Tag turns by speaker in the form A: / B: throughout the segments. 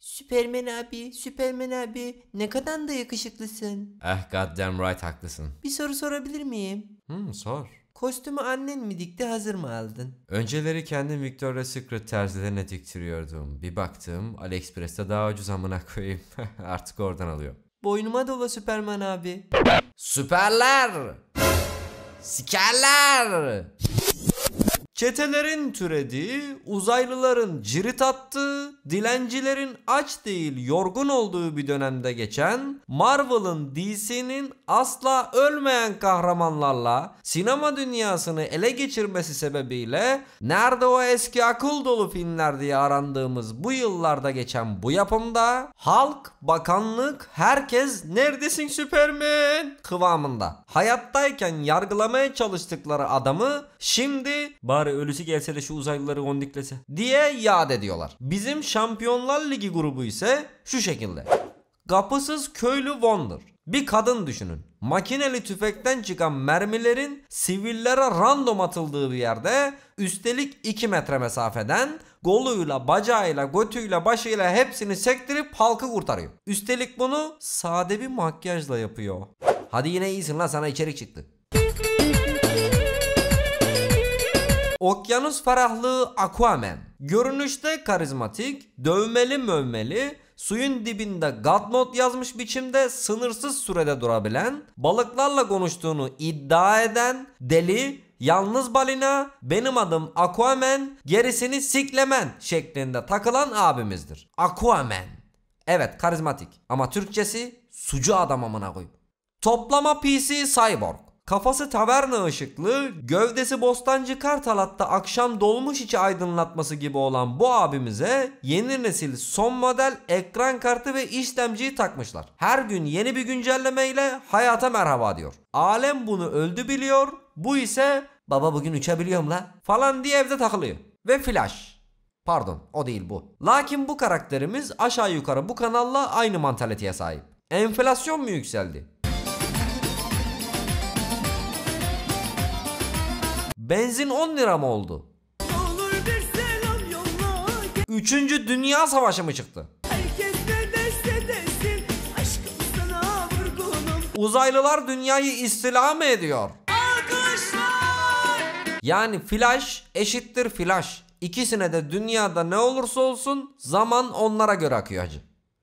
A: Süpermen abi, Süpermen abi ne kadar da yakışıklısın. Eh goddamn right haklısın. Bir soru sorabilir miyim? Hmm sor. Kostümü annen mi dikti hazır mı aldın? Önceleri kendim Victoria's Secret terzilerine diktiriyordum. Bir baktım AliExpress'te daha ucuz amına koyayım. Artık oradan alıyorum. Boynuma dola Süpermen abi. Süperler! se calar! Çetelerin türediği, uzaylıların cirit attığı, dilencilerin aç değil yorgun olduğu bir dönemde geçen Marvel'ın DC'nin asla ölmeyen kahramanlarla sinema dünyasını ele geçirmesi sebebiyle nerede o eski akıl dolu filmler diye arandığımız bu yıllarda geçen bu yapımda halk, bakanlık, herkes neredesin Superman kıvamında. Hayattayken yargılamaya çalıştıkları adamı şimdi bar bari ölüsü gelse de şu uzaylıları gondiklese diye yad ediyorlar. Bizim Şampiyonlar Ligi grubu ise şu şekilde. Kapısız köylü Wonder. Bir kadın düşünün. Makineli tüfekten çıkan mermilerin sivillere random atıldığı bir yerde üstelik 2 metre mesafeden goluyla, bacağıyla, götüyle, başıyla hepsini sektirip halkı kurtarıyor. Üstelik bunu sade bir makyajla yapıyor. Hadi yine iyisin lan sana içerik çıktı. Okyanus Farahlığı Aquaman. Görünüşte karizmatik, dövmeli mövmeli, suyun dibinde God Mode yazmış biçimde sınırsız sürede durabilen, balıklarla konuştuğunu iddia eden, deli, yalnız balina, benim adım Aquaman, gerisini siklemen şeklinde takılan abimizdir. Aquaman. Evet karizmatik ama Türkçesi sucu adam amına koyup. Toplama PC Cyborg. Kafası taverna ışıklı, gövdesi Bostancı Kartalat'ta akşam dolmuş içi aydınlatması gibi olan bu abimize yeni nesil son model ekran kartı ve işlemciyi takmışlar. Her gün yeni bir güncelleme ile hayata merhaba diyor. Alem bunu öldü biliyor, bu ise baba bugün uçabiliyorum la falan diye evde takılıyor. Ve flash. Pardon o değil bu. Lakin bu karakterimiz aşağı yukarı bu kanalla aynı mantaliteye sahip. Enflasyon mu yükseldi? Benzin 10 lira mı oldu? Üçüncü Dünya Savaşı mı çıktı? Uzaylılar dünyayı istila mı ediyor? Yani flash eşittir flash. İkisine de dünyada ne olursa olsun zaman onlara göre akıyor hacı.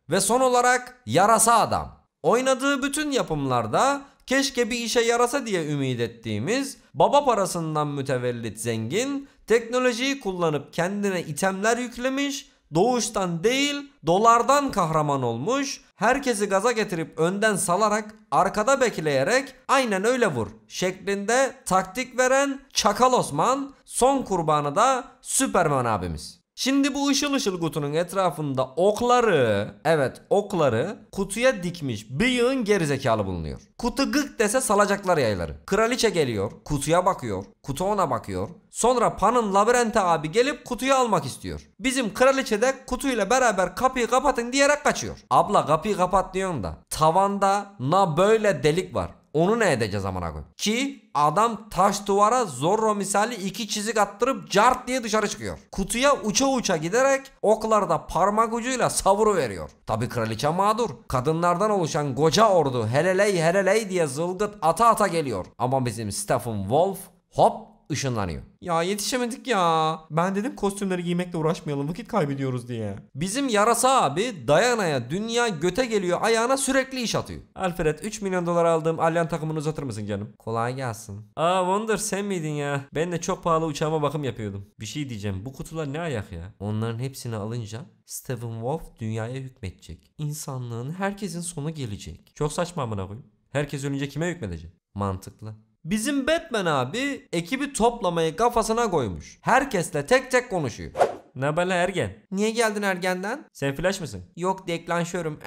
A: Ve son olarak yarasa adam. Oynadığı bütün yapımlarda keşke bir işe yarasa diye ümit ettiğimiz baba parasından mütevellit zengin teknolojiyi kullanıp kendine itemler yüklemiş doğuştan değil dolardan kahraman olmuş. Herkesi gaza getirip önden salarak arkada bekleyerek aynen öyle vur şeklinde taktik veren Çakal Osman son kurbanı da Süperman abimiz. Şimdi bu ışıl ışıl kutunun etrafında okları, evet okları kutuya dikmiş bir yığın gerizekalı bulunuyor. Kutu gık dese salacaklar yayları. Kraliçe geliyor, kutuya bakıyor, kutu ona bakıyor. Sonra Pan'ın labirente abi gelip kutuyu almak istiyor. Bizim kraliçe de kutuyla beraber kapıyı kapatın diyerek kaçıyor. Abla kapıyı kapat diyorsun da tavanda na böyle delik var. Onu ne edeceğiz amına koyayım? Ki adam taş duvara Zorro misali iki çizik attırıp cart diye dışarı çıkıyor. Kutuya uça uça giderek oklarda parmak ucuyla savuru veriyor. Tabi kraliçe mağdur. Kadınlardan oluşan koca ordu heleley heleley diye zılgıt ata ata geliyor. Ama bizim Stephen Wolf hop ışınlanıyor. Ya yetişemedik ya. Ben dedim kostümleri giymekle uğraşmayalım vakit kaybediyoruz diye. Bizim yarasa abi Dayana'ya dünya göte geliyor ayağına sürekli iş atıyor. Alfred 3 milyon dolar aldığım Alyan takımını uzatır mısın canım? Kolay gelsin. Aa Wonder sen miydin ya? Ben de çok pahalı uçağıma bakım yapıyordum. Bir şey diyeceğim bu kutular ne ayak ya? Onların hepsini alınca Stephen Wolf dünyaya hükmedecek. İnsanlığın herkesin sonu gelecek. Çok saçma amına koyayım. Herkes ölünce kime hükmedecek? Mantıklı. Bizim Batman abi ekibi toplamayı kafasına koymuş. Herkesle tek tek konuşuyor. Ne haber ergen? Niye geldin ergenden? Sen flash mısın? Yok deklanşörüm.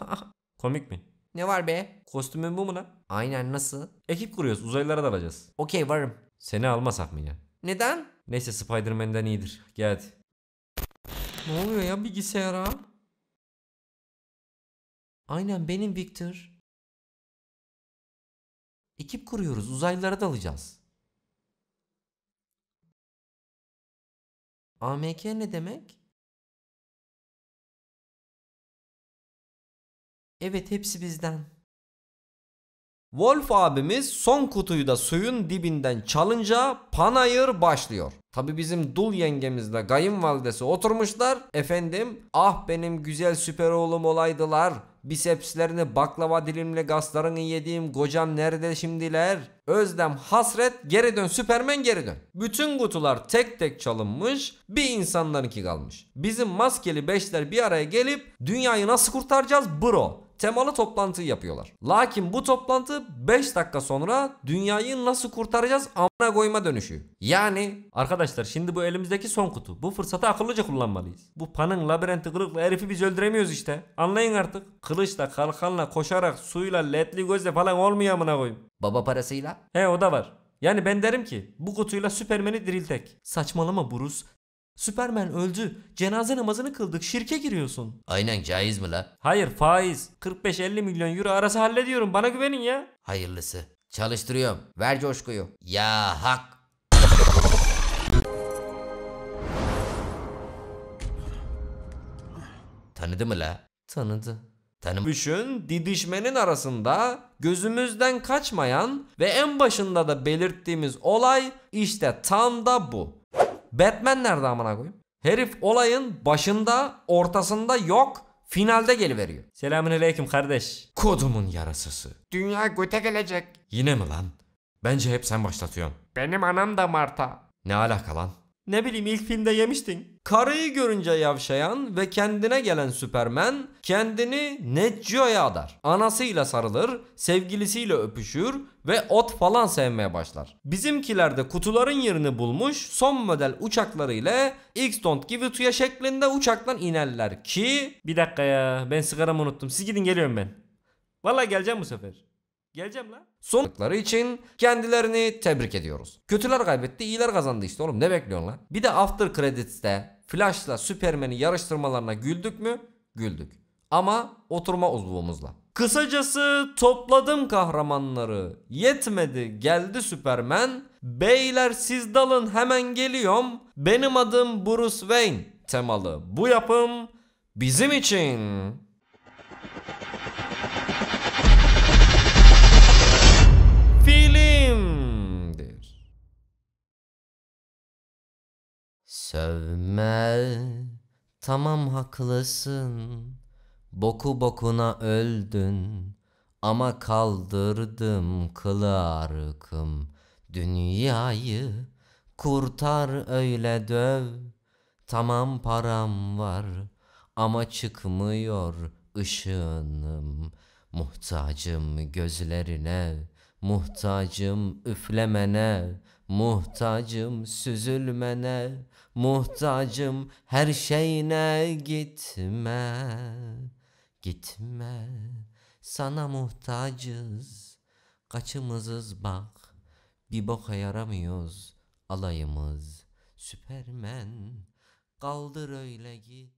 A: Komik mi? Ne var be? Kostümün bu mu lan? Aynen nasıl? Ekip kuruyoruz uzaylılara dalacağız. Okey varım. Seni almasak mı ya? Neden? Neyse Spider-Man'den iyidir. Gel hadi. Ne oluyor ya bilgisayara? Aynen benim Victor. Ekip kuruyoruz. Uzaylılara dalacağız. AMK ne demek? Evet hepsi bizden. Wolf abimiz son kutuyu da suyun dibinden çalınca panayır başlıyor. Tabi bizim dul yengemizle kayınvalidesi oturmuşlar. Efendim ah benim güzel süper oğlum olaydılar. Bisepslerini baklava dilimle gazlarını yediğim kocam nerede şimdiler? Özlem hasret geri dön Süpermen geri dön. Bütün kutular tek tek çalınmış bir insanlarınki kalmış. Bizim maskeli beşler bir araya gelip dünyayı nasıl kurtaracağız bro temalı toplantı yapıyorlar. Lakin bu toplantı 5 dakika sonra dünyayı nasıl kurtaracağız amına koyma dönüşü. Yani arkadaşlar şimdi bu elimizdeki son kutu. Bu fırsatı akıllıca kullanmalıyız. Bu panın labirenti kırıklı herifi biz öldüremiyoruz işte. Anlayın artık. Kılıçla, kalkanla, koşarak, suyla, ledli gözle falan olmuyor amına koyayım. Baba parasıyla? He o da var. Yani ben derim ki bu kutuyla Süpermen'i diriltek. Saçmalama Bruce Süpermen öldü. Cenaze namazını kıldık. Şirke giriyorsun. Aynen caiz mi la? Hayır faiz. 45-50 milyon euro arası hallediyorum. Bana güvenin ya. Hayırlısı. Çalıştırıyorum. Ver coşkuyu. Ya hak. Tanıdı mı la? Tanıdı. Tanım. Üçün didişmenin arasında gözümüzden kaçmayan ve en başında da belirttiğimiz olay işte tam da bu. Batman nerede amına koyayım? Herif olayın başında, ortasında yok. Finalde geliveriyor. Selamünaleyküm kardeş. Kodumun yarasısı. Dünya göte gelecek. Yine mi lan? Bence hep sen başlatıyorsun. Benim anam da Marta. Ne alaka lan? Ne bileyim ilk filmde yemiştin. Karıyı görünce yavşayan ve kendine gelen Superman kendini Ned adar. Anasıyla sarılır, sevgilisiyle öpüşür ve ot falan sevmeye başlar. Bizimkiler de kutuların yerini bulmuş son model uçakları ile X Don't Give It şeklinde uçaktan inerler ki... Bir dakika ya ben sigaramı unuttum siz gidin geliyorum ben. Valla geleceğim bu sefer. Geleceğim lan. Sonuçları için kendilerini tebrik ediyoruz. Kötüler kaybetti, iyiler kazandı işte oğlum. Ne bekliyorsun lan? Bir de After Credits'te Flash'la Superman'in yarıştırmalarına güldük mü? Güldük. Ama oturma uzvumuzla. Kısacası topladım kahramanları. Yetmedi geldi Superman. Beyler siz dalın hemen geliyorum. Benim adım Bruce Wayne temalı bu yapım bizim için Sövme tamam haklısın Boku bokuna öldün ama kaldırdım kılarkım Dünyayı kurtar öyle döv Tamam param var ama çıkmıyor ışığım Muhtacım gözlerine, muhtacım üflemene Muhtacım süzülmene, muhtacım her şeyine gitme, gitme. Sana muhtacız, kaçımızız bak, bir boka yaramıyoruz alayımız. Süpermen kaldır öyle git.